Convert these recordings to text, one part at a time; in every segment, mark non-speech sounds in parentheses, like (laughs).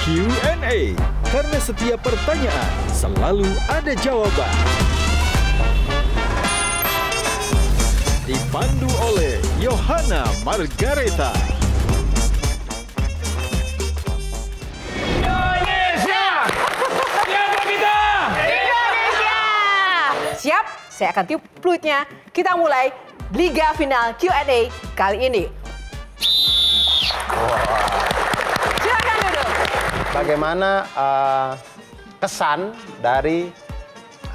Q&A karena setiap pertanyaan selalu ada jawaban. Dipandu oleh Yohana Margareta. Indonesia! Siapa kita? Indonesia! Siap, saya akan tiup peluitnya. Kita mulai Liga Final Q&A kali ini. Silakan duduk. Bagaimana uh, kesan dari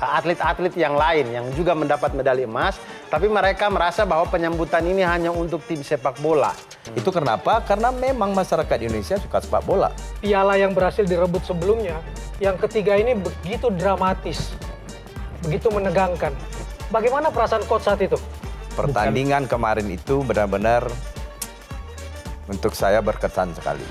eh, atlet-atlet yang lain yang juga mendapat medali emas, tapi mereka merasa bahwa penyambutan ini hanya untuk tim sepak bola. Hmm. Itu kenapa? Karena memang masyarakat Indonesia suka sepak bola. Piala yang berhasil direbut sebelumnya, yang ketiga ini begitu dramatis, begitu menegangkan. Bagaimana perasaan coach saat itu? Pertandingan kemarin itu benar-benar untuk saya berkesan sekali.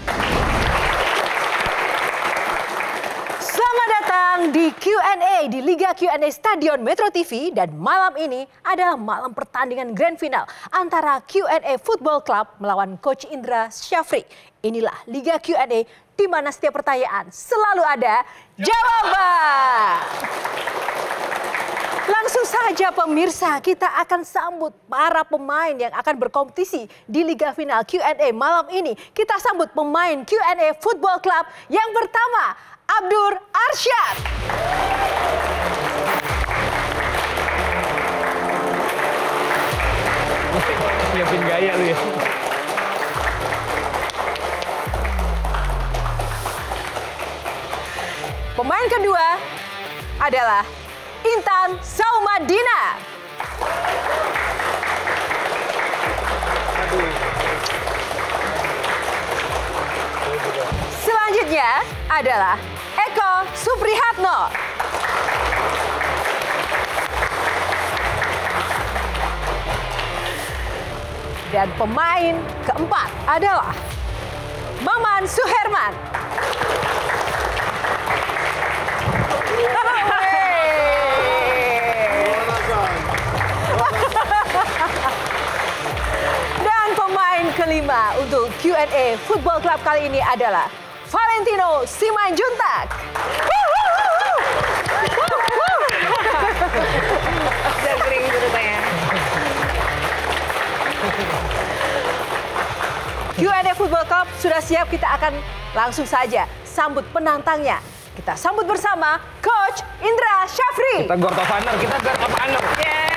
Selamat datang di Q&A di Liga Q&A Stadion Metro TV dan malam ini adalah malam pertandingan grand final antara Q&A Football Club melawan coach Indra Syafri. Inilah Liga Q&A di mana setiap pertanyaan selalu ada jawaban. Langsung saja pemirsa, kita akan sambut para pemain yang akan berkompetisi di Liga Final Q&A malam ini. Kita sambut pemain Q&A Football Club yang pertama, Abdur Arsyad. Siapin gaya lu ya. Pemain kedua adalah Intan Saumadina. Selanjutnya adalah Eko Suprihatno. Dan pemain keempat adalah Maman Suherman. (laughs) kelima untuk Q&A Football Club kali ini adalah Valentino Simanjuntak. Q&A Football Club sudah siap, kita akan langsung saja sambut penantangnya. Kita sambut bersama Coach Indra Syafri. Kita gortofaner, kita gortofaner. Yeah.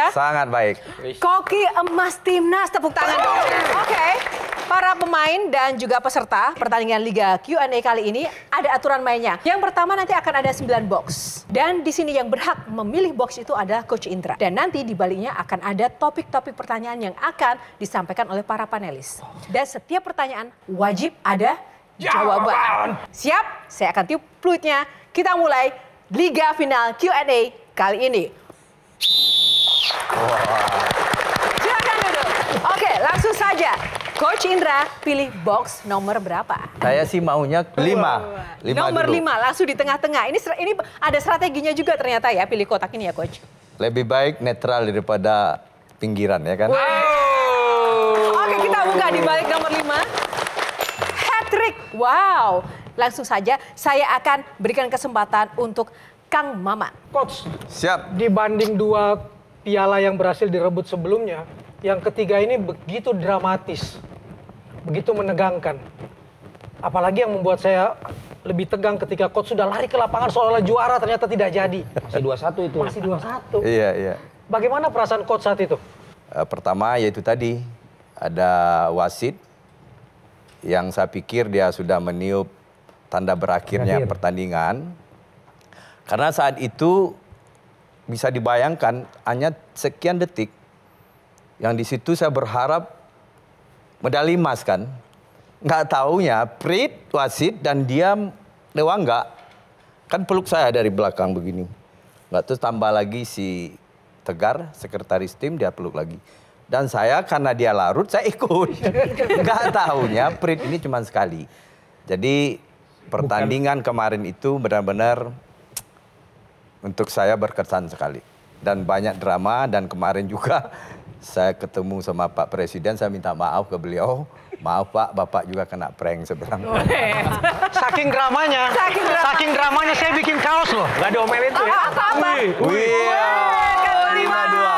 ya? Sangat baik. Koki emas timnas, tepuk tangan Oke. Okay. Para pemain dan juga peserta pertandingan Liga Q&A kali ini ada aturan mainnya. Yang pertama nanti akan ada 9 box. Dan di sini yang berhak memilih box itu adalah Coach Indra. Dan nanti di baliknya akan ada topik-topik pertanyaan yang akan disampaikan oleh para panelis. Dan setiap pertanyaan wajib ada jawaban. Siap? Saya akan tiup peluitnya. Kita mulai Liga Final Q&A kali ini. Silahkan duduk. Oke, langsung saja. Coach Indra, pilih box nomor berapa? Saya sih maunya lima. nomor dulu. lima, langsung di tengah-tengah. Ini ini ada strateginya juga ternyata ya, pilih kotak ini ya Coach. Lebih baik netral daripada pinggiran ya kan? Wow. Oke, kita buka di balik nomor lima. Hat-trick, wow. Langsung saja saya akan berikan kesempatan untuk Kang Mama. Coach, siap. Dibanding dua piala yang berhasil direbut sebelumnya, yang ketiga ini begitu dramatis, begitu menegangkan. Apalagi yang membuat saya lebih tegang ketika coach sudah lari ke lapangan seolah-olah juara ternyata tidak jadi. Masih 21 itu. Masih 21. iya, iya. Bagaimana perasaan coach saat itu? Eh, pertama yaitu tadi ada wasit yang saya pikir dia sudah meniup tanda berakhirnya Berakhir. pertandingan. Karena saat itu bisa dibayangkan hanya sekian detik yang di situ saya berharap medali emas kan. Nggak taunya Prit, wasit dan dia nggak kan peluk saya dari belakang begini. Nggak terus tambah lagi si Tegar, sekretaris tim dia peluk lagi. Dan saya karena dia larut saya ikut. (laughs) Nggak taunya Prit ini cuma sekali. Jadi pertandingan Bukan. kemarin itu benar-benar untuk saya berkesan sekali. Dan banyak drama dan kemarin juga (laughs) saya ketemu sama Pak Presiden, saya minta maaf ke beliau. Maaf Pak, Bapak juga kena prank sebenarnya. Oh, iya. Saking dramanya, saking, drama. saking dramanya saya bikin kaos loh. Gak diomelin tuh ya. Apa, apa, Wih, kan lima dua.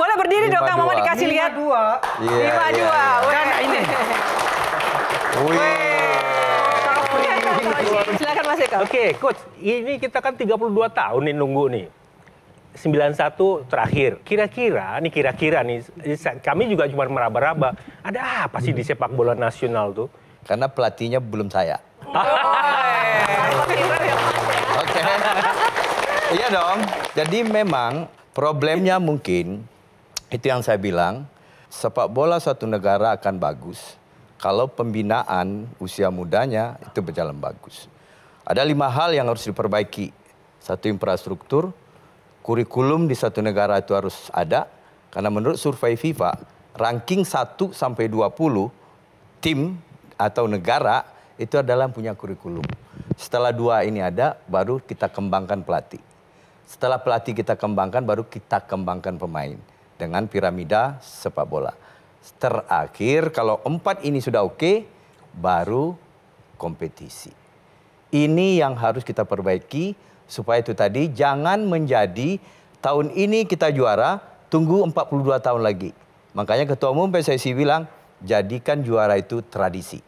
Boleh berdiri dong, Kang Mama dikasih lihat. dua. Lima dua. Dan iya, iya, ini. Wih. Silakan Mas Eko. Oke, okay, coach, ini kita kan 32 tahun nih nunggu nih. 91 terakhir. Kira-kira nih kira-kira nih kami juga cuma meraba-raba. Ada apa sih di sepak bola nasional tuh? Karena pelatihnya belum saya. Oke. Iya dong. Jadi memang problemnya mungkin itu yang saya bilang sepak bola suatu negara akan bagus kalau pembinaan usia mudanya itu berjalan bagus. Ada lima hal yang harus diperbaiki. Satu infrastruktur, kurikulum di satu negara itu harus ada. Karena menurut survei FIFA, ranking 1 sampai 20 tim atau negara itu adalah punya kurikulum. Setelah dua ini ada, baru kita kembangkan pelatih. Setelah pelatih kita kembangkan, baru kita kembangkan pemain dengan piramida sepak bola. Terakhir kalau empat ini sudah oke baru kompetisi. Ini yang harus kita perbaiki supaya itu tadi jangan menjadi tahun ini kita juara tunggu 42 tahun lagi. Makanya Ketua Umum PSSI bilang jadikan juara itu tradisi.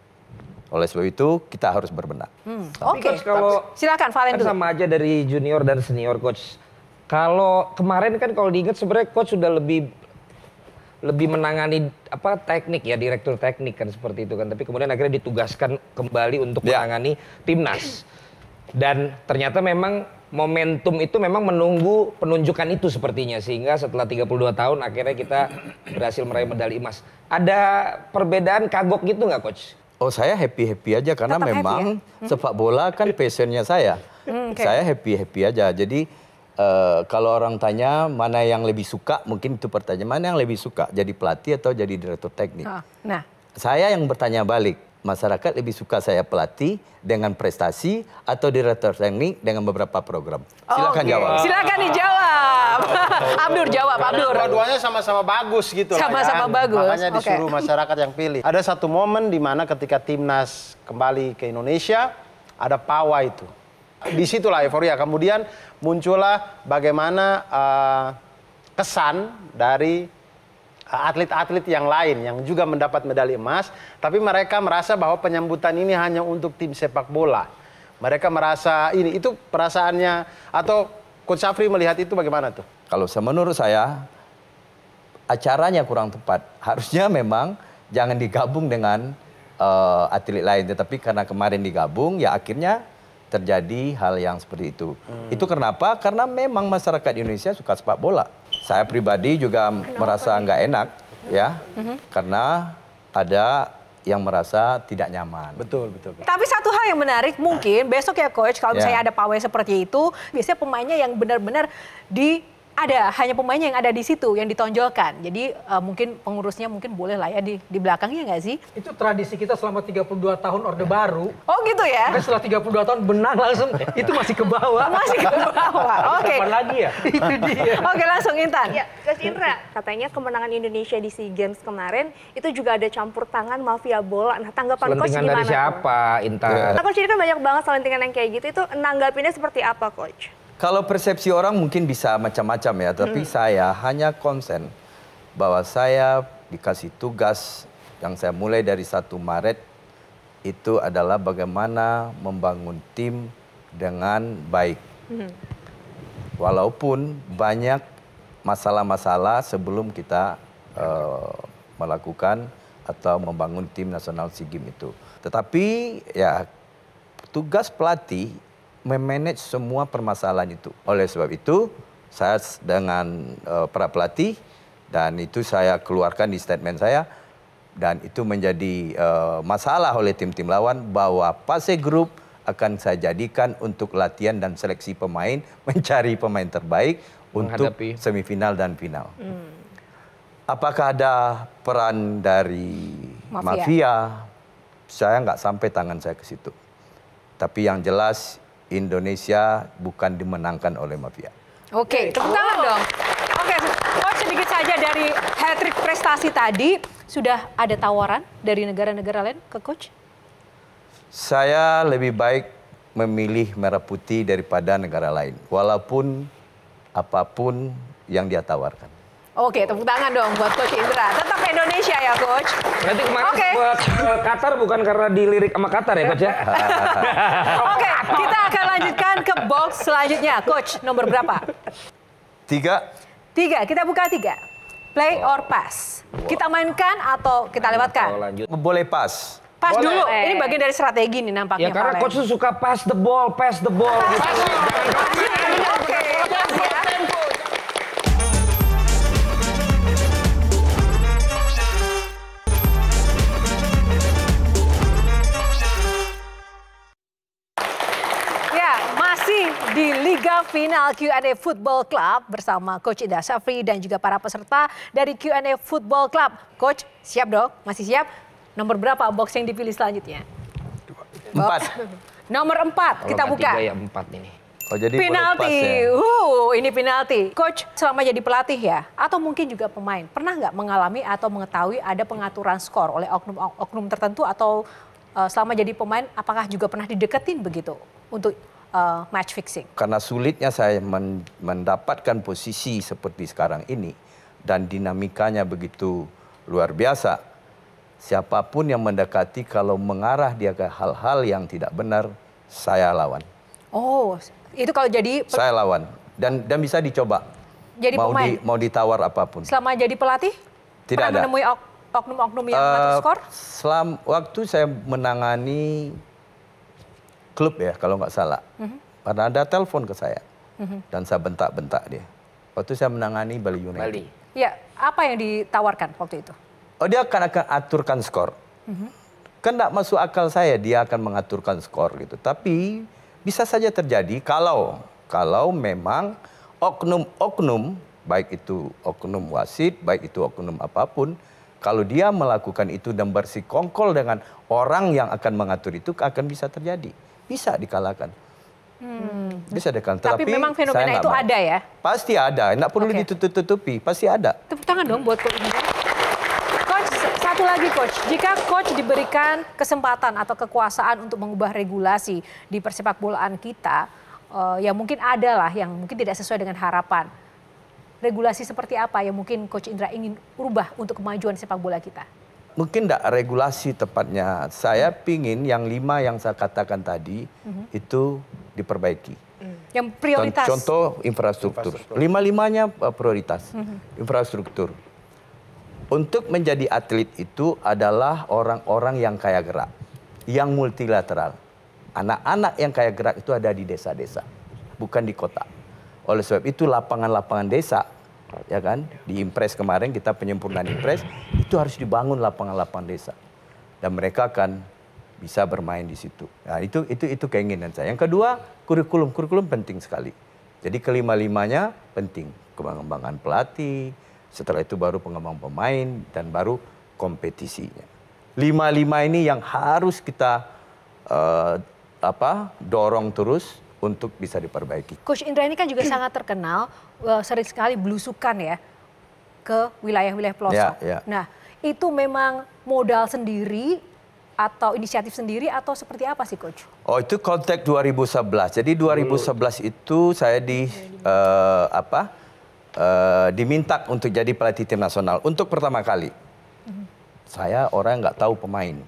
Oleh sebab itu kita harus berbenah. Hmm. Oke. Okay. Kalau silakan Valen kan dulu. sama aja dari junior dan senior coach. Kalau kemarin kan kalau diingat sebenarnya coach sudah lebih lebih menangani apa teknik ya direktur teknik kan seperti itu kan tapi kemudian akhirnya ditugaskan kembali untuk yeah. menangani timnas dan ternyata memang momentum itu memang menunggu penunjukan itu sepertinya sehingga setelah 32 tahun akhirnya kita berhasil meraih medali emas ada perbedaan kagok gitu nggak coach Oh saya happy happy aja karena Tetap memang ya? sepak bola kan passionnya saya. Hmm, okay. Saya happy happy aja. Jadi Eh, kalau orang tanya mana yang lebih suka, mungkin itu pertanyaan mana yang lebih suka, jadi pelatih atau jadi direktur teknik. Oh, nah, saya yang bertanya balik, masyarakat lebih suka saya pelatih dengan prestasi atau direktur teknik dengan beberapa program? Silakan okay. jawab. Silakan dijawab. (laughs) Abdur jawab, Karena Abdur. dua sama-sama bagus gitu Sama-sama ya kan? bagus. Makanya disuruh okay. masyarakat yang pilih. Ada satu momen di mana ketika timnas kembali ke Indonesia, ada pawai itu. Di situ lah euforia. Kemudian muncullah bagaimana uh, kesan dari eh, atlet-atlet yang lain yang juga mendapat medali emas, tapi mereka merasa bahwa penyambutan ini hanya untuk tim sepak bola. Mereka merasa ini itu perasaannya atau Coach Safri melihat itu bagaimana tuh? Kalau menurut saya acaranya kurang tepat. Harusnya memang jangan digabung dengan uh, atlet lain, tetapi karena kemarin digabung ya akhirnya terjadi hal yang seperti itu. Hmm. Itu kenapa? Karena memang masyarakat Indonesia suka sepak bola. Saya pribadi juga kenapa? merasa nggak enak ya, hmm. karena ada yang merasa tidak nyaman. Betul, betul. Tapi satu hal yang menarik mungkin besok ya coach kalau yeah. misalnya ada pawai seperti itu, biasanya pemainnya yang benar-benar di ada hanya pemainnya yang ada di situ yang ditonjolkan. Jadi uh, mungkin pengurusnya mungkin boleh lah ya di di belakangnya nggak sih? Itu tradisi kita selama 32 tahun Orde Baru. Oh gitu ya. Tapi setelah 32 tahun benang langsung itu masih ke bawah. Masih ke bawah. Oke. Okay. lagi ya? (laughs) itu dia. Oke, okay, langsung Intan. Ya, Gus Indra, katanya kemenangan Indonesia di SEA Games kemarin itu juga ada campur tangan mafia bola. Nah, tanggapan Coach gimana? dari siapa, Intan? Nah, Coach ini kan banyak banget selentingan yang kayak gitu. Itu nanggapinnya seperti apa, Coach? Kalau persepsi orang mungkin bisa macam-macam ya, tapi hmm. saya hanya konsen bahwa saya dikasih tugas yang saya mulai dari satu Maret itu adalah bagaimana membangun tim dengan baik. Hmm. Walaupun banyak masalah-masalah sebelum kita uh, melakukan atau membangun tim nasional SEA Games itu. Tetapi ya tugas pelatih memanage semua permasalahan itu. Oleh sebab itu, saya dengan uh, para pelatih dan itu saya keluarkan di statement saya dan itu menjadi uh, masalah oleh tim-tim lawan bahwa fase grup akan saya jadikan untuk latihan dan seleksi pemain, (laughs) mencari pemain terbaik untuk semifinal dan final. Hmm. Apakah ada peran dari mafia? mafia? Saya nggak sampai tangan saya ke situ. Tapi yang jelas Indonesia bukan dimenangkan oleh mafia. Oke, okay, tepuk tangan dong. Oke, okay, coach sedikit saja dari hat trick prestasi tadi, sudah ada tawaran dari negara-negara lain ke coach? Saya lebih baik memilih merah putih daripada negara lain, walaupun apapun yang dia tawarkan. Oke, tepuk tangan dong buat Coach Indra. Tetap Indonesia ya, Coach. Berarti kemarin okay. buat eh, Qatar bukan karena dilirik sama Qatar ya, Coach ya? Oke, okay, kita lanjutkan ke box selanjutnya. Coach, nomor berapa? Tiga. Tiga, kita buka tiga. Play or pass. Wow. Kita mainkan atau kita lewatkan? Lanjut. Boleh pass. Pas Boleh. dulu, eh. ini bagian dari strategi nih nampaknya. Ya karena Valen. coach suka pass the ball, pass the ball. Pass gitu. Pass. Oke. final Q&A Football Club bersama Coach Indah Safri dan juga para peserta dari Q&A Football Club. Coach, siap dong? Masih siap? Nomor berapa box yang dipilih selanjutnya? Empat. Nomor empat, Kalau kita buka. Tiga ya empat ini. Oh, jadi penalti. Ya? Uh, ini penalti. Coach selama jadi pelatih ya, atau mungkin juga pemain, pernah nggak mengalami atau mengetahui ada pengaturan skor oleh oknum-oknum tertentu atau uh, selama jadi pemain, apakah juga pernah dideketin begitu untuk uh, match fixing? Karena sulitnya saya mendapatkan posisi seperti sekarang ini dan dinamikanya begitu luar biasa. Siapapun yang mendekati kalau mengarah dia ke hal-hal yang tidak benar, saya lawan. Oh, itu kalau jadi saya lawan dan dan bisa dicoba. Jadi mau di mau ditawar apapun. Selama jadi pelatih? Tidak pernah ada. menemui oknum-oknum yang uh, skor? Selama waktu saya menangani klub ya kalau nggak salah. Mm-hmm. Karena ada telepon ke saya mm-hmm. dan saya bentak-bentak dia. Waktu saya menangani Bali United. Bali. Ya, apa yang ditawarkan waktu itu? Oh, dia akan akan aturkan skor. Mm-hmm. Kan tidak masuk akal saya dia akan mengaturkan skor gitu. Tapi bisa saja terjadi kalau kalau memang oknum-oknum baik itu oknum wasit, baik itu oknum apapun, kalau dia melakukan itu dan bersikongkol dengan orang yang akan mengatur itu akan bisa terjadi bisa dikalahkan. Hmm. Bisa dikalahkan. Tapi, Tapi memang fenomena itu ada ya? Pasti ada, tidak perlu okay. ditutup-tutupi, pasti ada. Tepuk tangan dong buat Coach Coach, satu lagi Coach, jika Coach diberikan kesempatan atau kekuasaan untuk mengubah regulasi di persepak bolaan kita, uh, ya mungkin ada lah yang mungkin tidak sesuai dengan harapan. Regulasi seperti apa yang mungkin Coach Indra ingin ubah untuk kemajuan sepak bola kita? mungkin tidak regulasi tepatnya. Saya pingin yang lima yang saya katakan tadi hmm itu diperbaiki. Hmm. Yang prioritas. Contoh infrastruktur. infrastruktur. Lima-limanya eh, prioritas. hmm Infrastruktur. Untuk menjadi atlet itu adalah orang-orang yang kaya gerak, yang multilateral. Anak-anak yang kaya gerak itu ada di desa-desa, bukan di kota. Oleh sebab itu lapangan-lapangan desa ya kan? Di Impres kemarin kita penyempurnaan Impres itu harus dibangun lapangan-lapangan desa dan mereka akan bisa bermain di situ. Nah, itu itu itu keinginan saya. Yang kedua, kurikulum. Kurikulum penting sekali. Jadi kelima-limanya penting. Pengembangan pelatih, setelah itu baru pengembang pemain dan baru kompetisinya. Lima-lima ini yang harus kita uh, apa? dorong terus untuk bisa diperbaiki. Coach Indra ini kan juga sangat terkenal, eh, sering sekali belusukan ya ke wilayah-wilayah pelosok. Ya, ya. Nah, itu memang modal sendiri atau inisiatif sendiri atau seperti apa sih coach? Oh itu kontak 2011. Jadi 2011 itu saya di uh, apa? Uh, diminta untuk jadi pelatih tim nasional untuk pertama kali. -hmm. Saya orang nggak tahu pemain.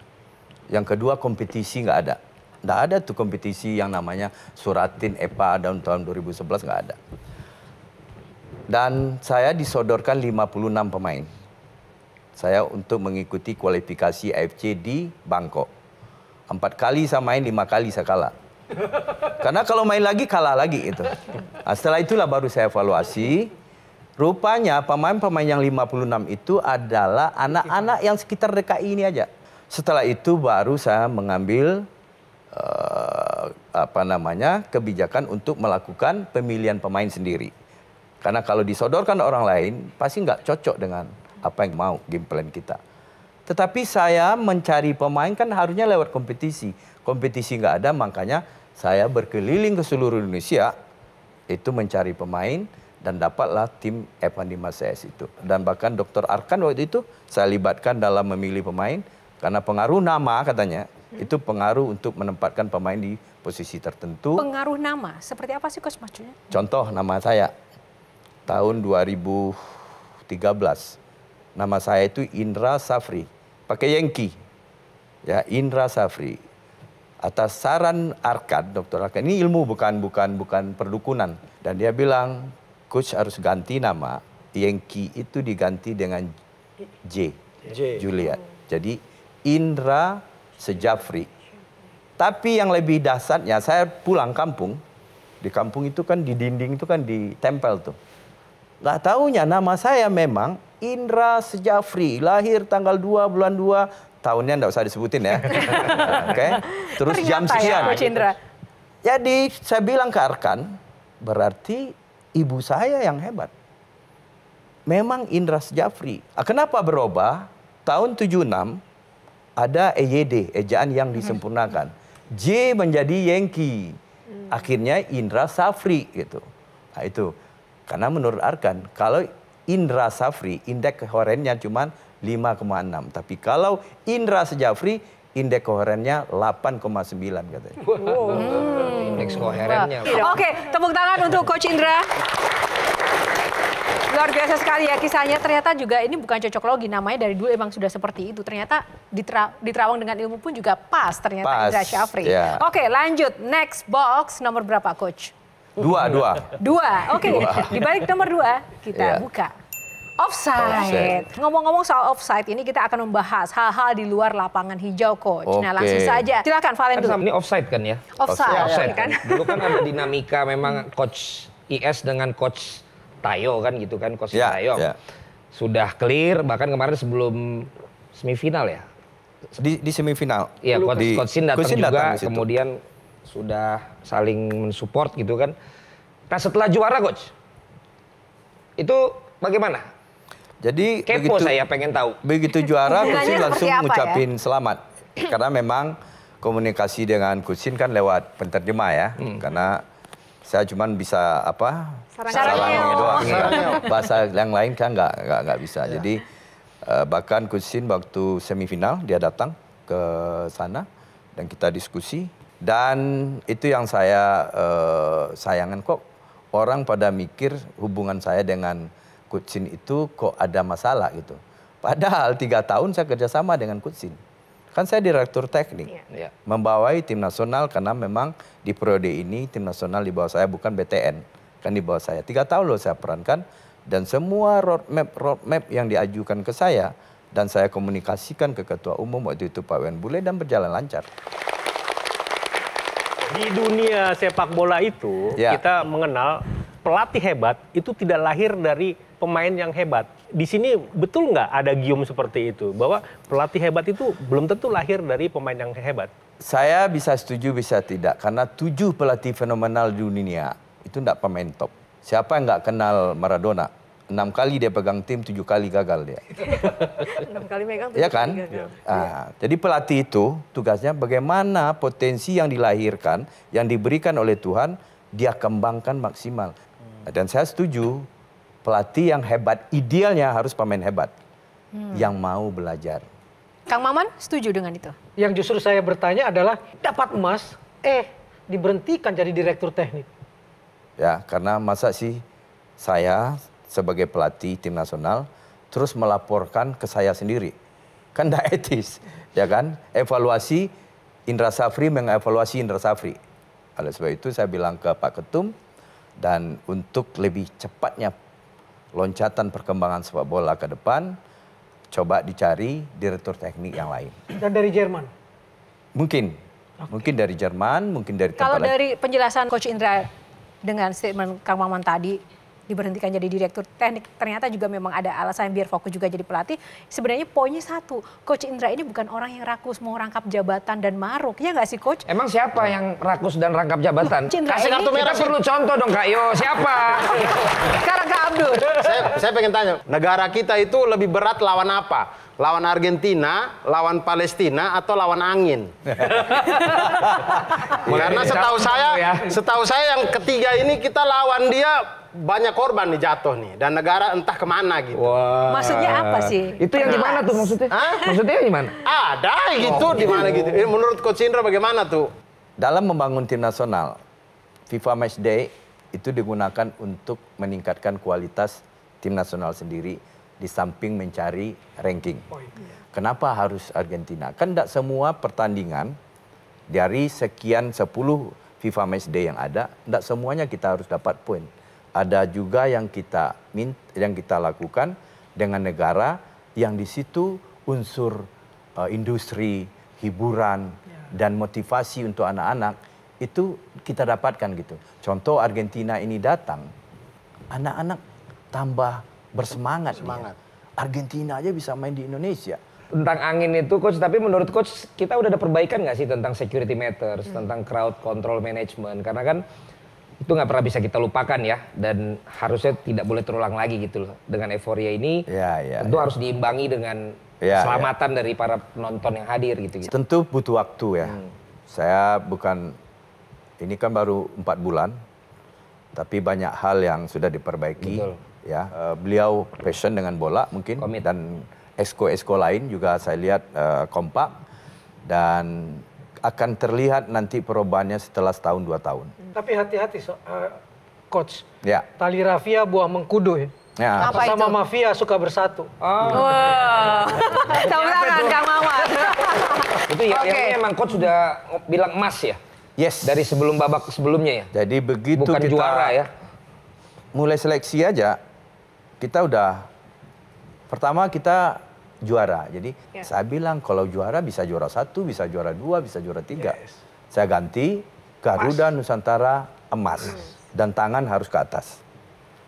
Yang kedua kompetisi nggak ada. Tidak ada tuh kompetisi yang namanya Suratin, EPA tahun 2011 nggak ada. Dan saya disodorkan 56 pemain. Saya untuk mengikuti kualifikasi AFC di Bangkok. Empat kali saya main, lima kali saya kalah. Karena kalau main lagi kalah lagi itu. Nah, setelah itulah baru saya evaluasi. Rupanya pemain-pemain yang 56 itu adalah anak-anak yang sekitar DKI ini aja. Setelah itu baru saya mengambil uh, apa namanya kebijakan untuk melakukan pemilihan pemain sendiri. Karena kalau disodorkan orang lain pasti nggak cocok dengan apa yang mau game plan kita. Tetapi saya mencari pemain kan harusnya lewat kompetisi. Kompetisi nggak ada makanya saya berkeliling ke seluruh Indonesia itu mencari pemain dan dapatlah tim Evan Dimas CS itu. Dan bahkan Dr. Arkan waktu itu saya libatkan dalam memilih pemain karena pengaruh nama katanya itu pengaruh untuk menempatkan pemain di posisi tertentu. Pengaruh nama, seperti apa sih coach maksudnya? Contoh nama saya tahun 2013. Nama saya itu Indra Safri, pakai Yengki. Ya, Indra Safri. Atas saran Arkad, Dr. Arkad. Ini ilmu bukan bukan bukan perdukunan dan dia bilang coach harus ganti nama. Yengki itu diganti dengan J. J. Juliet. Jadi Indra sejafri. Tapi yang lebih dasarnya saya pulang kampung. Di kampung itu kan di dinding itu kan ditempel tuh. Gak tahunya nama saya memang Indra Sejafri, lahir tanggal 2 bulan 2, tahunnya enggak usah disebutin ya. (laughs) Oke. Okay? Terus Ternyata jam sekian. Ya, Jadi saya bilang ke Arkan, berarti ibu saya yang hebat. Memang Indra Sejafri. Ah, kenapa berubah? Tahun 76 ada EYD, ejaan yang disempurnakan. J menjadi Yengki. Akhirnya Indra Safri gitu. Nah itu. Karena menurut Arkan, kalau Indra Safri, indeks koherennya cuma 5,6. Tapi kalau Indra Sejafri, indeks koherennya 8,9 katanya. Wow. Hmm. Indeks koherennya. Oke, okay, tepuk tangan untuk Coach Indra. Luar biasa sekali ya kisahnya. Ternyata juga ini bukan cocok logi namanya dari dulu emang sudah seperti itu. Ternyata ditera diterawang dengan ilmu pun juga pas ternyata pas, Indra Syafri. Yeah. Oke, lanjut. Next box nomor berapa coach? Dua, dua. Dua. Oke, okay. di balik nomor dua kita yeah. buka. Offside. Ngomong-ngomong soal offside ini kita akan membahas hal-hal di luar lapangan hijau coach. Okay. Nah langsung saja. Silakan Valen dulu. Ini offside kan ya? Offside. offside. Ya, offside. Kan? Dulu kan ada kan? dinamika memang hmm. coach IS dengan coach Tayo kan gitu kan Coach yeah, Tayo. Yeah. Sudah clear bahkan kemarin sebelum semifinal ya. Di, di semifinal. ya Coach, Coach Sin datang Coach juga datang kemudian sudah saling mensupport gitu kan. Nah, setelah juara Coach. Itu bagaimana? Jadi Kepo begitu, saya pengen tahu. Begitu juara Kusin langsung ya? ngucapin ya? selamat. Karena memang komunikasi dengan Kusin kan lewat penterjemah ya. Hmm. Karena saya cuma bisa apa sarangnya doang oh, iya. bahasa yang lain kan nggak nggak nggak bisa ya. jadi uh, bahkan Kusin waktu semifinal dia datang ke sana dan kita diskusi dan itu yang saya uh, sayangkan kok orang pada mikir hubungan saya dengan Kusin itu kok ada masalah gitu padahal tiga tahun saya kerjasama dengan Kusin Kan saya direktur teknik, ya. membawai tim nasional karena memang di periode ini tim nasional di bawah saya bukan BTN, kan di bawah saya. Tiga tahun loh saya perankan dan semua roadmap roadmap yang diajukan ke saya dan saya komunikasikan ke ketua umum waktu itu Pak Wen Bule dan berjalan lancar di dunia sepak bola itu ya. kita mengenal pelatih hebat itu tidak lahir dari pemain yang hebat di sini betul nggak ada gium seperti itu bahwa pelatih hebat itu belum tentu lahir dari pemain yang hebat. Saya bisa setuju bisa tidak karena tujuh pelatih fenomenal di dunia itu tidak pemain top. Siapa yang nggak kenal Maradona? Enam kali dia pegang tim, tujuh kali gagal dia. (laughs) Enam kali megang, tujuh ya kan? Kali gagal. ya. Jadi pelatih itu tugasnya bagaimana potensi yang dilahirkan, yang diberikan oleh Tuhan, dia kembangkan maksimal. Dan saya setuju pelatih yang hebat idealnya harus pemain hebat hmm. yang mau belajar. Kang Maman setuju dengan itu? Yang justru saya bertanya adalah dapat emas eh diberhentikan jadi direktur teknik. Ya, karena masa sih saya sebagai pelatih tim nasional terus melaporkan ke saya sendiri. Kan tidak etis, ya kan? Evaluasi Indra Safri mengevaluasi Indra Safri. Oleh sebab itu saya bilang ke Pak Ketum dan untuk lebih cepatnya loncatan perkembangan sepak bola ke depan, coba dicari direktur teknik yang lain. Dan dari Jerman? Mungkin. Okay. Mungkin dari Jerman, mungkin dari Kalau tempat dari lagi. penjelasan Coach Indra dengan statement Kang Maman tadi, diberhentikan jadi direktur teknik ternyata juga memang ada alasan biar fokus juga jadi pelatih sebenarnya poinnya satu coach Indra ini bukan orang yang rakus mau rangkap jabatan dan maruk ya nggak sih coach emang siapa yang rakus dan rangkap jabatan Loh, kasih kartu merah perlu contoh dong kak Yo siapa (laughs) karena saya pengen tanya, negara kita itu lebih berat lawan apa? Lawan Argentina, lawan Palestina, atau lawan angin? (laughs) Karena iya, iya. setahu saya, iya. setahu saya yang ketiga ini kita lawan dia banyak korban nih jatuh nih dan negara entah kemana gitu. Wow. Maksudnya apa sih? Itu yang gimana tuh maksudnya? Hah? Maksudnya gimana? Ada gitu oh. di mana gitu. Eh, menurut Coach Indra bagaimana tuh? Dalam membangun tim nasional, FIFA Match Day itu digunakan untuk meningkatkan kualitas tim nasional sendiri di samping mencari ranking. Iya. Kenapa harus Argentina? Kan tidak semua pertandingan dari sekian 10 FIFA Match Day yang ada, tidak semuanya kita harus dapat poin. Ada juga yang kita yang kita lakukan dengan negara yang di situ unsur uh, industri, hiburan ya. dan motivasi untuk anak-anak itu kita dapatkan gitu. Contoh Argentina ini datang, anak-anak tambah bersemangat. Semangat. Argentina aja bisa main di Indonesia. Tentang angin itu coach, tapi menurut coach kita udah ada perbaikan nggak sih tentang security matters, hmm. tentang crowd control management? Karena kan itu nggak pernah bisa kita lupakan ya dan harusnya tidak boleh terulang lagi gitu loh dengan euforia ini ya, ya, tentu ya. harus diimbangi dengan ya, ya. keselamatan ya. dari para penonton yang hadir gitu, gitu tentu butuh waktu ya hmm. saya bukan ini kan baru empat bulan tapi banyak hal yang sudah diperbaiki Betul ya uh, beliau passion dengan bola mungkin Komit. dan esko-esko lain juga saya lihat uh, kompak dan akan terlihat nanti perubahannya setelah setahun dua tahun. Hmm, tapi hati-hati so, uh, coach. Ya. Tali rafia buah mengkudu ya. Ya. Apa Sama itu? mafia suka bersatu. Oh. Wow. (laughs) Tabrakan Kang mawar (laughs) itu ya, okay. yang memang coach sudah bilang emas ya. Yes. Dari sebelum babak sebelumnya ya. Jadi begitu Bukan kita juara ya. Mulai seleksi aja kita udah pertama kita juara. Jadi yeah. saya bilang kalau juara bisa juara satu, bisa juara dua, bisa juara tiga. Yes. Saya ganti Garuda Mas. Nusantara emas yes. dan tangan harus ke atas.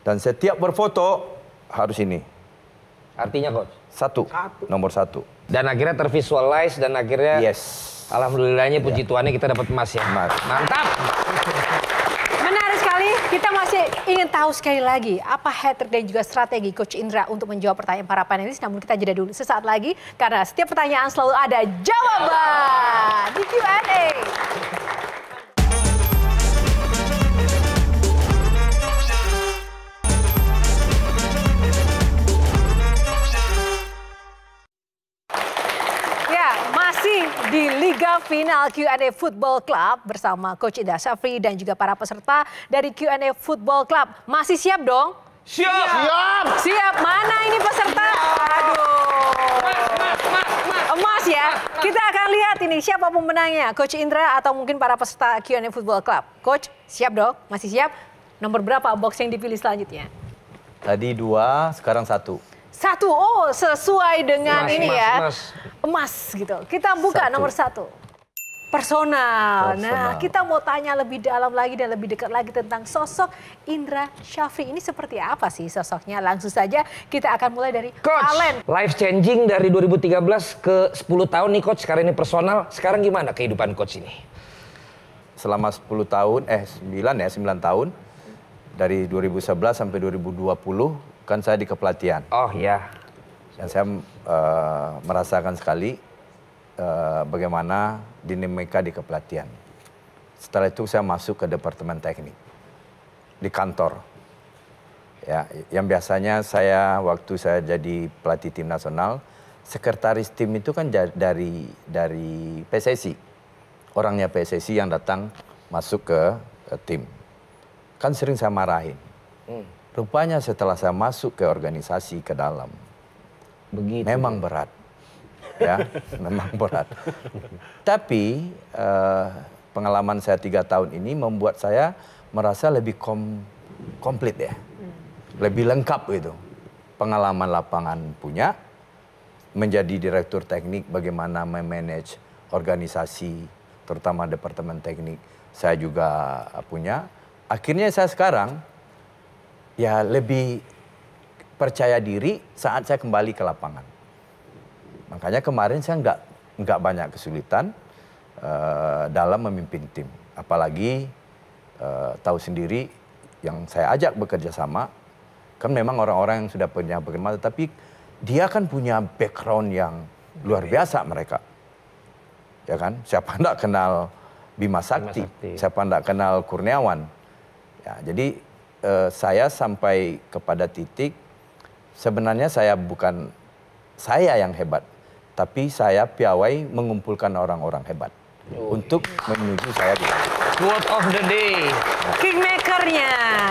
Dan setiap berfoto harus ini. Artinya kok Satu, satu. nomor satu. Dan akhirnya tervisualize dan akhirnya yes. Alhamdulillahnya puji yeah. Tuhannya kita dapat emas ya. Emas. Mantap ingin tahu sekali lagi apa hat dan juga strategi Coach Indra untuk menjawab pertanyaan para panelis. Namun kita jeda dulu sesaat lagi karena setiap pertanyaan selalu ada jawaban di Q&A. final Q&A Football Club bersama Coach Indah Safri dan juga para peserta dari Q&A Football Club. Masih siap dong? Siap. Siap. Siap. Mana ini peserta? Siap. Aduh. Emas ya. Kita akan lihat ini siapa pemenangnya. Coach Indra atau mungkin para peserta Q&A Football Club. Coach, siap dong? Masih siap? Nomor berapa box yang dipilih selanjutnya? Tadi dua, sekarang satu. Satu, oh sesuai dengan mas, ini mas, ya. Mas. Emas gitu. Kita buka satu. nomor satu personal. personal. Nah, kita mau tanya lebih dalam lagi dan lebih dekat lagi tentang sosok Indra Syafri. Ini seperti apa sih sosoknya? Langsung saja kita akan mulai dari Coach, Alan. Life changing dari 2013 ke 10 tahun nih Coach, sekarang ini personal. Sekarang gimana kehidupan Coach ini? Selama 10 tahun, eh 9 ya, 9 tahun. Dari 2011 sampai 2020 kan saya di kepelatihan. Oh ya. Dan saya uh, merasakan sekali Eh, bagaimana dinamika di kepelatihan. Setelah itu saya masuk ke departemen teknik di kantor. Ya, yang biasanya saya waktu saya jadi pelatih tim nasional, sekretaris tim itu kan dari dari PSSI. Orangnya PSSI yang datang masuk ke, ke eh, tim. Kan sering saya marahin. Hmm. Rupanya setelah saya masuk ke organisasi ke dalam, Begitu. memang ya. berat ya memang berat. Tapi eh, pengalaman saya tiga tahun ini membuat saya merasa lebih kom komplit ya, hmm. lebih lengkap itu Pengalaman lapangan punya, menjadi direktur teknik bagaimana memanage organisasi, terutama departemen teknik saya juga punya. Akhirnya saya sekarang ya lebih percaya diri saat saya kembali ke lapangan Makanya kemarin saya nggak nggak banyak kesulitan uh, dalam memimpin tim. Apalagi uh, tahu sendiri yang saya ajak bekerja sama kan memang orang-orang yang sudah punya bagaimana, tapi dia kan punya background yang luar iya. biasa mereka. Ya kan? Siapa (laughs) ndak kenal Bima Sakti, Bima Sakti. siapa ndak kenal Kurniawan. Ya, jadi eh, saya sampai kepada titik sebenarnya saya bukan saya yang hebat, tapi saya piawai mengumpulkan orang-orang hebat oh. untuk iya. menuju saya quote of the day kingmakernya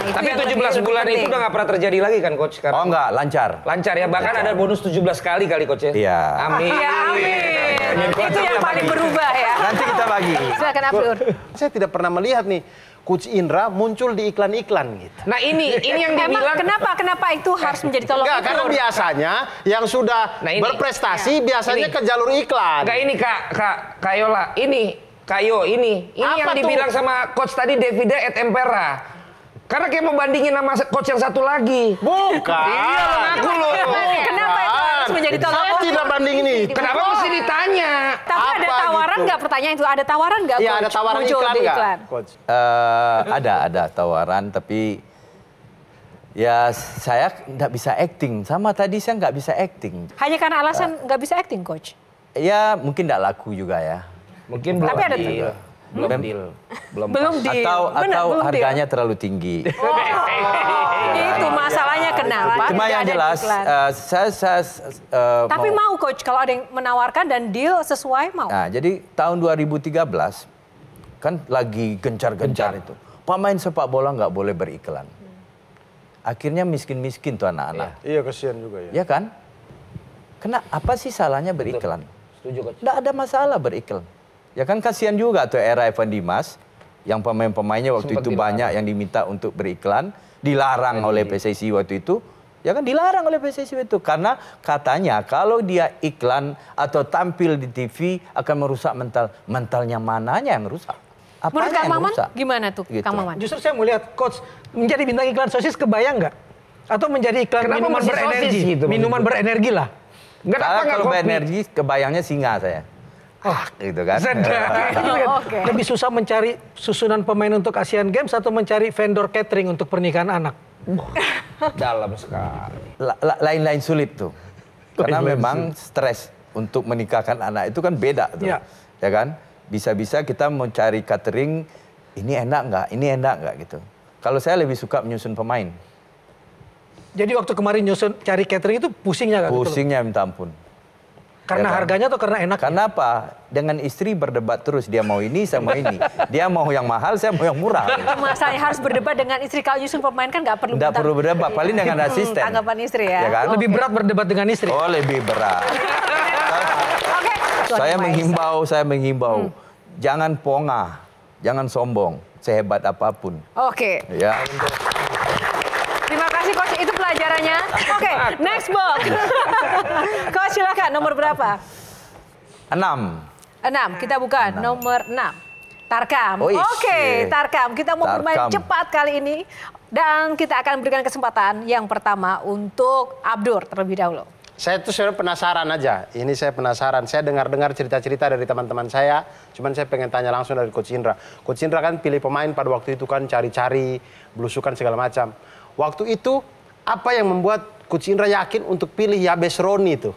itu tapi 17 bulan penting. itu udah nggak pernah terjadi lagi kan coach sekarang oh enggak lancar lancar ya bahkan lancar. ada bonus 17 kali kali coach ya iya amin, ya, amin. amin. itu yang paling berubah ya nanti kita bagi silakan Saya tidak pernah melihat nih Coach Indra muncul di iklan-iklan gitu. Nah ini (laughs) ini yang dibilang Emang kenapa kenapa itu harus eh, menjadi tolak Enggak, ukur? karena biasanya yang sudah nah, ini, berprestasi ya, biasanya ini. ke jalur iklan. Enggak ini Kak Kak Kayola ini Kayo ini ini Apa yang dibilang tuh? sama coach tadi Devida et Empera karena kayak mau bandingin coach yang satu lagi. Bukan. Iya aku loh. Kenapa itu harus menjadi tolak ukur? tidak bandingin ini. Kenapa mesti ditanya? Tapi ada tawaran gitu? nggak pertanyaan itu? Ada tawaran nggak coach? Iya ada tawaran iklan nggak? Coach. Eh, ada ada tawaran tapi ya saya nggak bisa acting. Sama tadi saya nggak bisa acting. Hanya karena alasan nah. nggak uh, bisa acting coach? Ya mungkin nggak laku juga ya. Mungkin belum. Tapi ada belum kan, deal belum belum deal atau Bener, atau belum harganya deal. terlalu tinggi oh. (laughs) oh. itu masalahnya ya. kenapa cuma yang jelas uh, saya, saya uh, tapi mau, mau coach kalau ada yang menawarkan dan deal sesuai mau nah jadi tahun 2013 kan lagi gencar-gencar itu pemain sepak bola nggak boleh beriklan akhirnya miskin-miskin tuh anak-anak iya, iya kasihan juga ya ya kan kena apa sih salahnya beriklan Setuju, Coach. Tidak ada masalah beriklan. Ya kan kasihan juga tuh era Evan Dimas yang pemain-pemainnya waktu Sempat itu dilarang. banyak yang diminta untuk beriklan, dilarang Jadi. Iya, oleh iya. PSSI waktu itu. Ya kan dilarang oleh PSSI waktu itu karena katanya kalau dia iklan atau tampil di TV akan merusak mental. Mentalnya mananya yang rusak? Apa yang Kang Maman rusak? gimana tuh gitu. Kang Maman? Justru saya melihat coach menjadi bintang iklan sosis kebayang nggak? Atau menjadi iklan Kenapa minuman berenergi? gitu, minuman berenergi lah. kalau berenergi kebayangnya singa saya ah gitu kan. (laughs) oh, Lebih susah mencari susunan pemain untuk Asian Games atau mencari vendor catering untuk pernikahan anak. dalam sekali. Lain-lain sulit tuh. Karena memang stres untuk menikahkan anak itu kan beda tuh. Ya, ya kan? Bisa-bisa kita mencari catering ini enak nggak, ini enak nggak gitu. Kalau saya lebih suka menyusun pemain. Jadi waktu kemarin nyusun cari catering itu pusingnya kan? Pusingnya minta ampun karena ya kan? harganya atau karena enak? Karena apa? Dengan istri berdebat terus dia mau ini saya mau ini. Dia mau yang mahal saya mau yang murah. (laughs) saya harus berdebat dengan istri kalau Yusuf pemain kan nggak perlu. Nggak perlu berdebat, paling dengan hmm, asisten. Hmm, tanggapan istri ya. ya kan? Lebih okay. berat berdebat dengan istri. Oh lebih berat. okay. Saya menghimbau, saya menghimbau, hmm. jangan pongah, jangan sombong, sehebat apapun. Oke. Okay. Ya itu pelajarannya. Oke, okay, next box. (laughs) Kau silakan nomor berapa? Enam. Enam, kita buka enam. nomor enam. Tarkam. Oh, iya. Oke, okay, Tarkam. Kita mau tarkam. bermain cepat kali ini. Dan kita akan berikan kesempatan yang pertama untuk Abdur terlebih dahulu. Saya tuh sebenarnya penasaran aja. Ini saya penasaran. Saya dengar-dengar cerita-cerita dari teman-teman saya. Cuman saya pengen tanya langsung dari Coach Indra. Coach Indra kan pilih pemain pada waktu itu kan cari-cari, belusukan segala macam. Waktu itu apa yang membuat Coach Indra yakin untuk pilih Yabes Roni itu?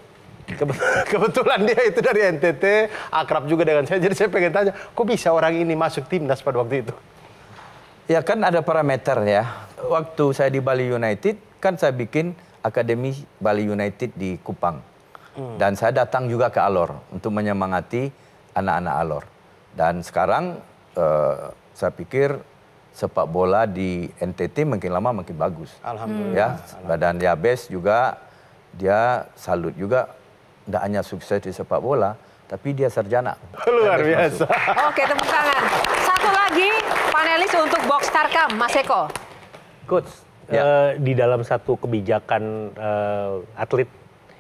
(laughs) Kebetulan dia itu dari NTT, akrab juga dengan saya. Jadi saya pengen tanya, kok bisa orang ini masuk timnas pada waktu itu? Ya kan ada parameter ya. Waktu saya di Bali United, kan saya bikin Akademi Bali United di Kupang. Hmm. Dan saya datang juga ke Alor untuk menyemangati anak-anak Alor. Dan sekarang uh, saya pikir sepak bola di NTT makin lama makin bagus. Alhamdulillah. Ya, Alhamdulillah. dan juga dia salut juga tidak hanya sukses di sepak bola, tapi dia sarjana. Luar biasa. (laughs) Oke, tepuk tangan. Satu lagi panelis untuk Box Tarkam, Mas Eko. Coach, ya. uh, di dalam satu kebijakan uh, atlet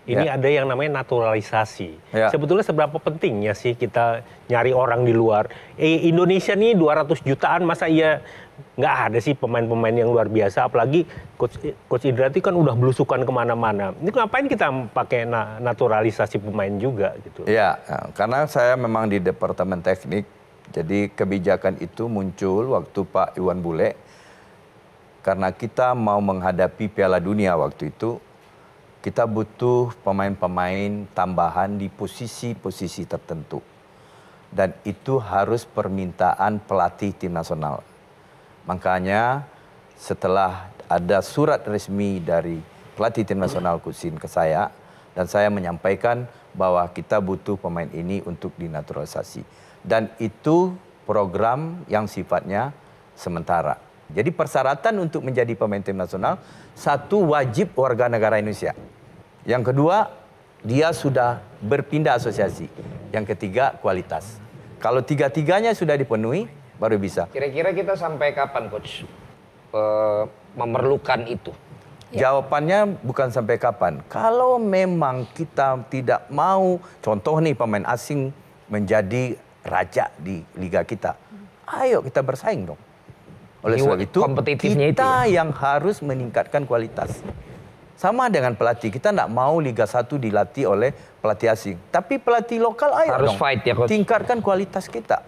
ini yeah. ada yang namanya naturalisasi. Yeah. Sebetulnya seberapa pentingnya sih kita nyari orang di luar? Eh, Indonesia nih 200 jutaan, masa iya nggak ada sih pemain-pemain yang luar biasa? Apalagi Coach, Coach Idrati kan udah belusukan kemana-mana. Ini ngapain kita pakai na naturalisasi pemain juga gitu? Iya, ya, karena saya memang di Departemen Teknik, jadi kebijakan itu muncul waktu Pak Iwan Bule, karena kita mau menghadapi Piala Dunia waktu itu, kita butuh pemain-pemain tambahan di posisi-posisi tertentu. Dan itu harus permintaan pelatih tim nasional. Makanya setelah ada surat resmi dari pelatih tim nasional Kusin ke saya dan saya menyampaikan bahwa kita butuh pemain ini untuk dinaturalisasi. Dan itu program yang sifatnya sementara. Jadi persyaratan untuk menjadi pemain tim nasional satu wajib warga negara Indonesia. Yang kedua, dia sudah berpindah asosiasi. Yang ketiga, kualitas. Kalau tiga-tiganya sudah dipenuhi, baru bisa. Kira-kira kita sampai kapan, Coach? E, memerlukan itu. Ya. Jawabannya bukan sampai kapan. Kalau memang kita tidak mau, contoh nih pemain asing menjadi raja di liga kita. Ayo kita bersaing dong. Oleh sebab itu, kita itu ya? yang harus meningkatkan kualitas. Sama dengan pelatih, kita tidak mau Liga 1 dilatih oleh pelatih asing. Tapi pelatih lokal ayo harus dong. fight ya coach. Tingkatkan kualitas kita.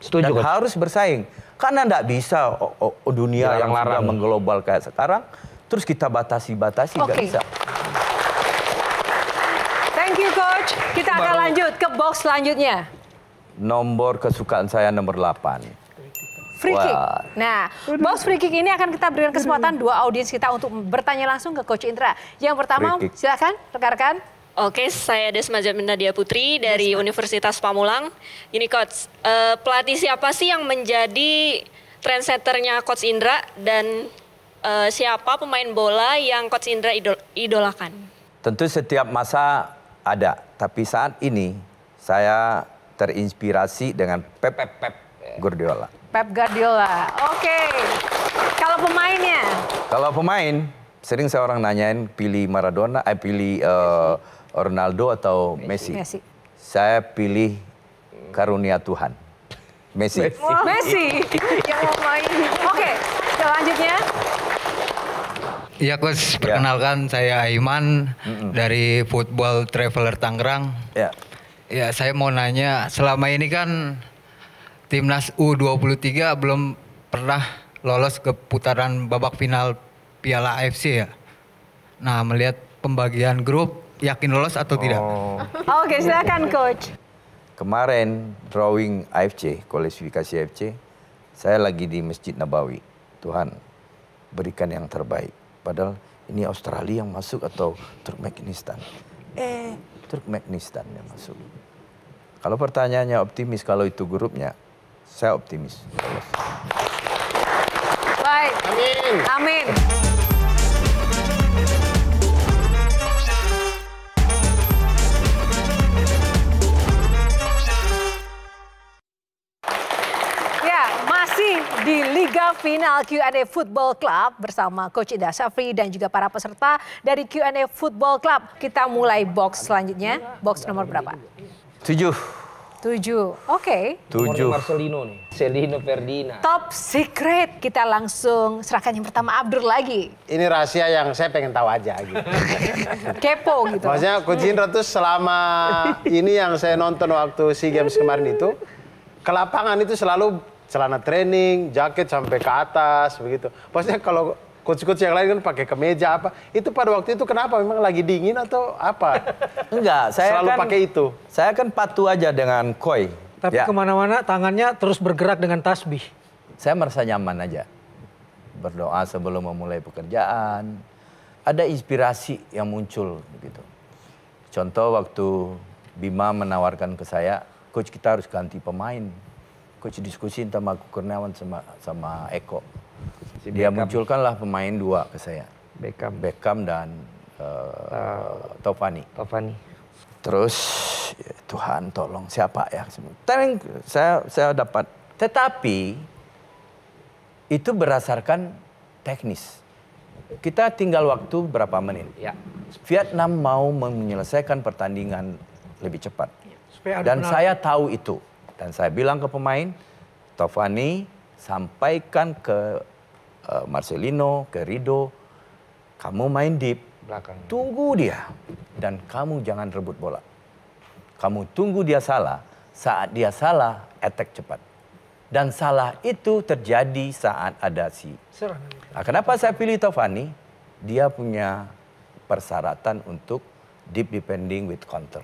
Setuju, Dan coach. harus bersaing. Karena tidak bisa oh, oh, dunia yang, larang. sudah mengglobal kayak sekarang, terus kita batasi-batasi nggak -batasi, okay. bisa. Thank you coach. Kita akan lanjut ke box selanjutnya. Nomor kesukaan saya nomor 8 free kick. Wah. Nah, box free kick ini akan kita berikan kesempatan dua audiens kita untuk bertanya langsung ke Coach Indra. Yang pertama, silakan rekan-rekan. Oke, saya Desma Nadia Putri dari Desma. Universitas Pamulang. Ini coach, uh, pelatih siapa sih yang menjadi trendsetternya coach Indra dan uh, siapa pemain bola yang coach Indra idol idolakan? Tentu setiap masa ada, tapi saat ini saya terinspirasi dengan Pep Pep Pep Guardiola. Pep Guardiola. Oke. Okay. Kalau pemainnya? Kalau pemain, sering saya orang nanyain pilih Maradona, eh pilih uh, Ronaldo atau Messi. Messi. Saya pilih karunia Tuhan. Messi. Messi. Wow. Messi. (laughs) Yang mau main. Oke, okay. selanjutnya. Iya, ya coach, perkenalkan ya. saya Aiman mm -mm. dari Football Traveler Tangerang. Ya. Ya, saya mau nanya, selama ini kan timnas U23 belum pernah lolos ke putaran babak final Piala AFC ya. Nah, melihat pembagian grup yakin lolos atau tidak? Oh. Oke, okay, silakan coach. Kemarin drawing AFC, kualifikasi AFC, saya lagi di Masjid Nabawi. Tuhan, berikan yang terbaik. Padahal ini Australia yang masuk atau Turkmenistan. Eh, Turkmenistan yang masuk. Kalau pertanyaannya optimis kalau itu grupnya, saya optimis. Baik. Amin. Amin. Ya, di Liga Final Q&A Football Club bersama Coach Ida Safri dan juga para peserta dari Q&A Football Club. Kita mulai box selanjutnya. Box nomor berapa? Tujuh. Tujuh, oke. Okay. Tujuh. Marcelino nih, Celino Ferdinand. Top secret, kita langsung serahkan yang pertama Abdur lagi. Ini rahasia yang saya pengen tahu aja gitu. (laughs) Kepo gitu. Maksudnya Kujindra tuh selama ini yang saya nonton waktu SEA Games kemarin itu, ke lapangan itu selalu celana training, jaket sampai ke atas begitu. Maksudnya kalau coach-coach yang lain kan pakai kemeja apa. Itu pada waktu itu kenapa? Memang lagi dingin atau apa? (laughs) Enggak, saya selalu kan, pakai itu. Saya kan patuh aja dengan koi. Tapi ya. kemana-mana tangannya terus bergerak dengan tasbih. Saya merasa nyaman aja. Berdoa sebelum memulai pekerjaan. Ada inspirasi yang muncul gitu. Contoh waktu Bima menawarkan ke saya, coach kita harus ganti pemain coach diskusi sama Kurniawan sama sama Eko si dia munculkanlah pemain dua ke saya. Beckham. Beckham dan uh, uh, Tovani. Tovani. Terus ya, Tuhan tolong siapa ya? Tereng saya saya dapat. Tetapi itu berdasarkan teknis. Kita tinggal waktu berapa menit? Ya. Vietnam mau menyelesaikan pertandingan lebih cepat. Ya. Supaya Dan saya tahu itu. Dan saya bilang ke pemain, Tovani sampaikan ke Eh, Marcelino, Gerido, kamu main deep, Belakang. tunggu dia dan kamu jangan rebut bola. Kamu tunggu dia salah, saat dia salah attack cepat. Dan salah itu terjadi saat ada si. Nah, kenapa saya pilih Tofani? Dia punya persyaratan untuk deep defending with counter.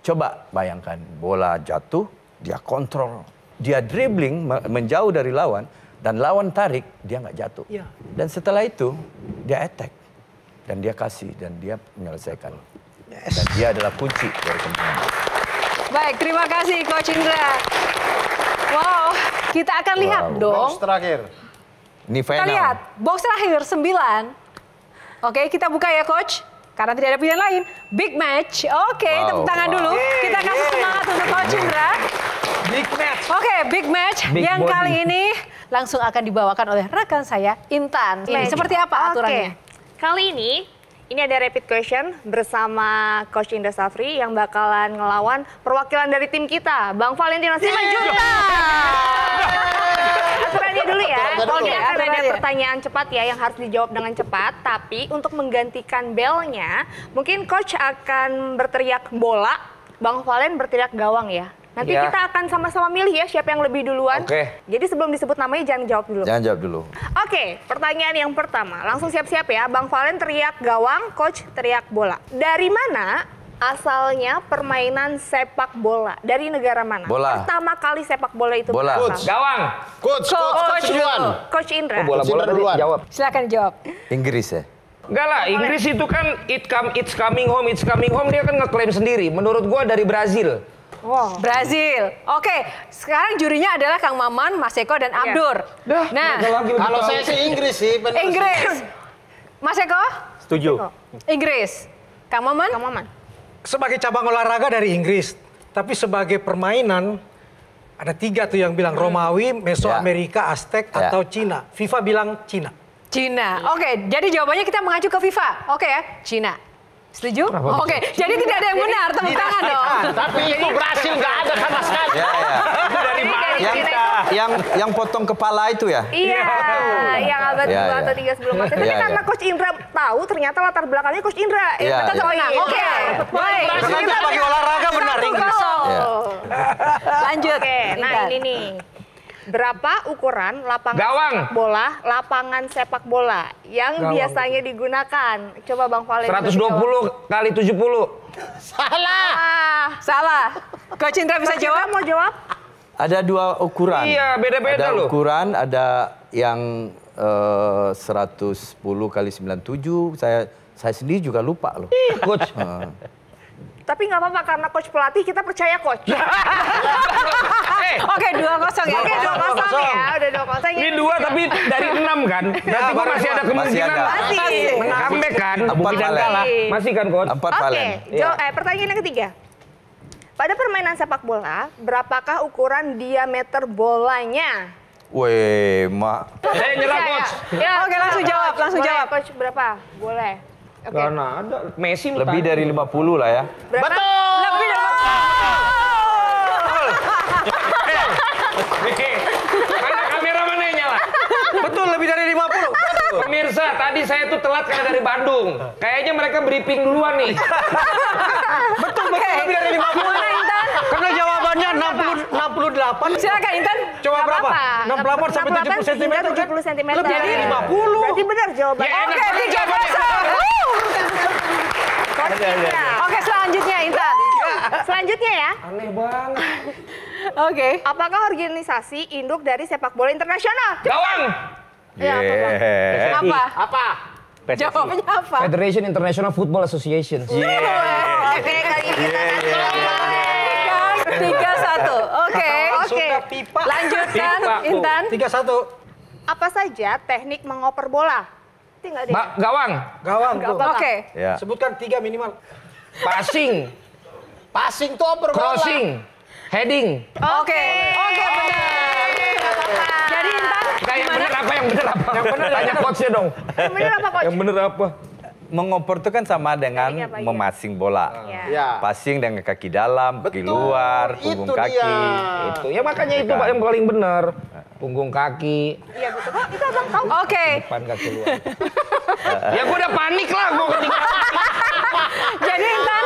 Coba bayangkan bola jatuh, dia kontrol, dia dribbling menjauh dari lawan, dan lawan tarik dia nggak jatuh. Ya. Dan setelah itu dia attack dan dia kasih dan dia menyelesaikan. Yes. Dan dia adalah kunci dari kemenangan. Baik, terima kasih Coach Indra. Wow, kita akan wow. lihat dong. Box terakhir. Ini final. Kita lihat, box terakhir sembilan. Oke, kita buka ya Coach. Karena tidak ada pilihan lain. Big match. Oke, wow. tepuk tangan wow. dulu. Yeay, kita kasih semangat untuk Coach Indra. Big match. Oke, big match big yang body. kali ini langsung akan dibawakan oleh rekan saya Intan. Ini seperti apa aturannya? Kali ini ini ada rapid question bersama Coach Indra Safri yang bakalan ngelawan perwakilan dari tim kita, Bang Valentino Simanjunta. Iya. Iya. (laughs) Aturannya dulu ya. Oke, okay, akan ada pertanyaan cepat ya yang harus dijawab dengan cepat. Tapi untuk menggantikan belnya, mungkin Coach akan berteriak bola, Bang Valen berteriak gawang ya. Nanti ya. kita akan sama-sama milih ya siapa yang lebih duluan. Oke. Okay. Jadi sebelum disebut namanya jangan jawab dulu. Jangan jawab dulu. Oke, okay, pertanyaan yang pertama. Langsung siap-siap ya. Bang Valen teriak gawang, coach teriak bola. Dari mana asalnya permainan sepak bola? Dari negara mana? Bola. Pertama kali sepak bola itu bola. Coach. Gawang. Coach, coach, coach, coach duluan. Coach Indra. Oh, bola, bola duluan. Jawab. Silakan jawab. Inggris ya. Enggak lah, Inggris itu kan it come, it's coming home, it's coming home dia kan ngeklaim sendiri. Menurut gua dari Brazil. Wow. Brazil. Oke, okay. sekarang jurinya adalah Kang Maman, Mas Eko dan iya. Abdur. Yeah. nah, kalau saya sih Inggris sih, benar. Inggris. Mas Eko? Setuju. Inggris. Kang Maman? Kang Maman. Sebagai cabang olahraga dari Inggris, tapi sebagai permainan ada tiga tuh yang bilang hmm. Romawi, Mesoamerika, ya. yeah. Aztec yeah. atau Cina. FIFA bilang Cina. Cina. Oke, okay, jadi jawabannya kita mengacu ke FIFA. Oke okay, ya, Cina. Setuju? Oke, okay. jadi tidak ada yang benar, tepuk tangan dong. Tapi itu (laughs) berhasil nggak ada sama sekali. Ya, ya. dari mana yang, Yang, yang potong kepala itu ya? Iya, yang abad ya, atau tiga sebelum Ya, Tapi iya, iya. karena Coach Indra tahu, ternyata latar belakangnya Coach Indra. Iya, ya. Oke, baik. Iya. Berarti pakai olahraga benar. Satu Lanjut. Oke, nah ini nih berapa ukuran lapangan Gawang. sepak bola, lapangan sepak bola yang Gawang. biasanya digunakan? Coba Bang Valen. 120 kali 70. Salah. Ah. Salah. kau Cintra bisa Coach jawab? mau jawab? Ada dua ukuran. Iya, beda-beda loh. Ada ukuran, ada yang eh, uh, 110 kali 97. Saya saya sendiri juga lupa loh. coach. Uh. (laughs) Tapi nggak apa-apa karena coach pelatih kita percaya coach. (laughs) Eh. Oke dua kosong ya. Oke dua kosong ya. Udah dua kosong. Ini dua tapi dari enam kan. Iya, Berarti ya, masih ada kemungkinan masih, masih. comeback kan. Bukti kalah. Masih kan coach. Empat Oke. Iya. eh, pertanyaan yang ketiga. Pada permainan sepak bola, berapakah ukuran diameter bolanya? Weh, mak. Saya eh, nyerah ya? coach. Ya, Oke, langsung jawab, langsung jawab. Coach berapa? Boleh. Okay. Karena ada Messi lebih tanya. dari 50 lah ya. Berapa? Betul. Lebih dari 50. Mana kamera mana yang nyala? Betul lebih dari 50. Pemirsa, tadi saya tuh telat karena dari Bandung. Kayaknya mereka briefing duluan nih. betul, betul. Okay. Lebih dari 50. Karena jawabannya 60, 68. Silakan Intan. Coba Gak berapa? 68 sampai 70 cm. 70 cm. Lebih dari 50. Berarti benar jawabannya. Ya, Oke, okay, 3 0. Oke, Oke, selanjutnya Intan. Selanjutnya ya. Aneh banget. Oke. Okay. Apakah organisasi induk dari sepak bola internasional? Gawang. Ya, yeah. apa? Apa? PSSI. Jawabannya apa? Federation International Football Association. Yeah. yeah. Oke, okay, kali ini kita yeah, Tiga satu. Oke. Oke. Lanjutkan, pipa, Intan. Tiga satu. Apa saja teknik mengoper bola? Acting ada. Ba gawang. Gawang. Oke. Okay. Ya. Sebutkan tiga minimal. Passing. Passing tuh apa? Crossing. Heading. Oke. Okay. Oke okay, benar. Jadi Intan, yang bener apa yang bener apa? Yang benar. tanya coachnya dong. Yang benar apa coach? Yang bener apa? mengoper itu kan sama iya, dengan memasing bola. Iya. Ya. Passing dengan kaki dalam, Betul, kaki luar, punggung itu kaki. Dia. Itu. Ya makanya itu Pak kan. yang paling benar. Punggung kaki. Iya betul. Oh, itu Abang tahu. Oke. Okay. Depan kaki luar. (laughs) ya gue udah panik lah gue ketika. (laughs) Jadi Intan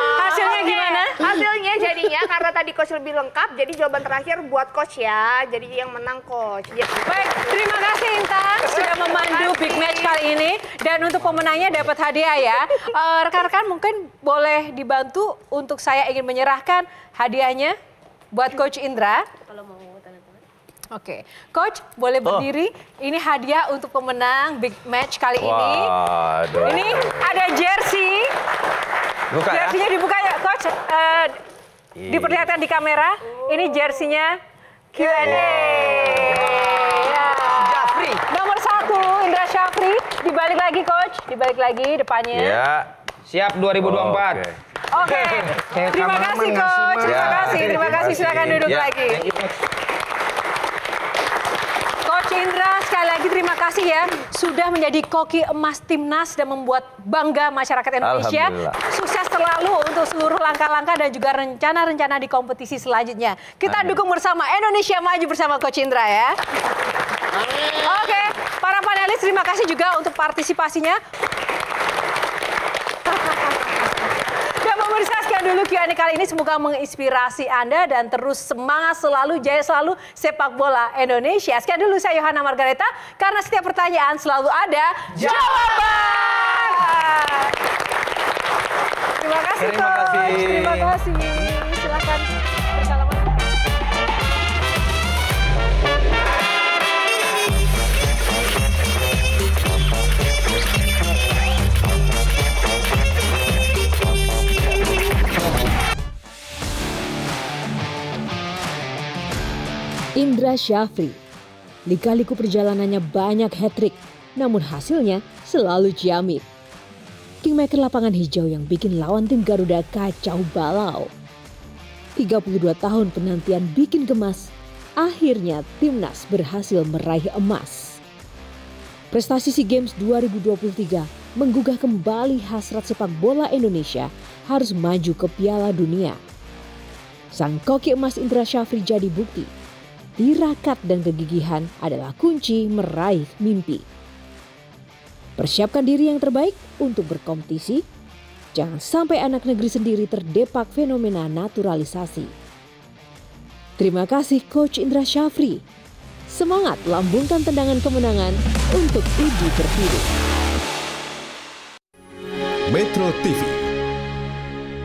hasilnya jadinya karena tadi coach lebih lengkap, jadi jawaban terakhir buat coach ya. Jadi yang menang coach. Ya. Baik, terima kasih Intan sudah memandu big match kali ini dan untuk pemenangnya dapat hadiah ya. (laughs) Eh, rekan-rekan uh, mungkin boleh dibantu untuk saya ingin menyerahkan hadiahnya buat coach Indra. Kalau mau Oke, okay. Coach boleh oh. berdiri. Oh. Ini hadiah untuk pemenang big match kali ini. Ini ada jersey. Buka Jersinya ya? dibuka ya? coach uh, yeah. diperlihatkan di kamera. Oh. Ini jersinya Q&A. Wow. Yeah. Nomor satu Indra Syafri. Dibalik lagi coach, dibalik lagi depannya. Ya. Yeah. Siap 2024. Oh, Oke. Okay. (laughs) Okay. Terima kasih coach. Terima kasih, terima kasih. Silakan duduk ya. lagi. Indra, sekali lagi terima kasih ya. Sudah menjadi koki emas timnas dan membuat bangga masyarakat Indonesia. Sukses selalu untuk seluruh langkah-langkah dan juga rencana-rencana di kompetisi selanjutnya. Kita Amin. dukung bersama Indonesia Maju bersama Coach Indra ya. Oke, Oke, para panelis terima kasih juga untuk partisipasinya. dulu Q&A kali ini. Semoga menginspirasi Anda dan terus semangat selalu, jaya selalu sepak bola Indonesia. Sekian dulu saya Yohana Margareta, karena setiap pertanyaan selalu ada jawaban. Terima kasih, Terima kasih. Indra Syafri. lika liku perjalanannya banyak hat-trick, namun hasilnya selalu ciamik. Kingmaker lapangan hijau yang bikin lawan tim Garuda kacau balau. 32 tahun penantian bikin gemas, akhirnya timnas berhasil meraih emas. Prestasi SEA Games 2023 menggugah kembali hasrat sepak bola Indonesia harus maju ke Piala Dunia. Sang koki emas Indra Syafri jadi bukti tirakat dan kegigihan adalah kunci meraih mimpi. Persiapkan diri yang terbaik untuk berkompetisi. Jangan sampai anak negeri sendiri terdepak fenomena naturalisasi. Terima kasih Coach Indra Syafri. Semangat lambungkan tendangan kemenangan untuk Ibu terpilih. Metro TV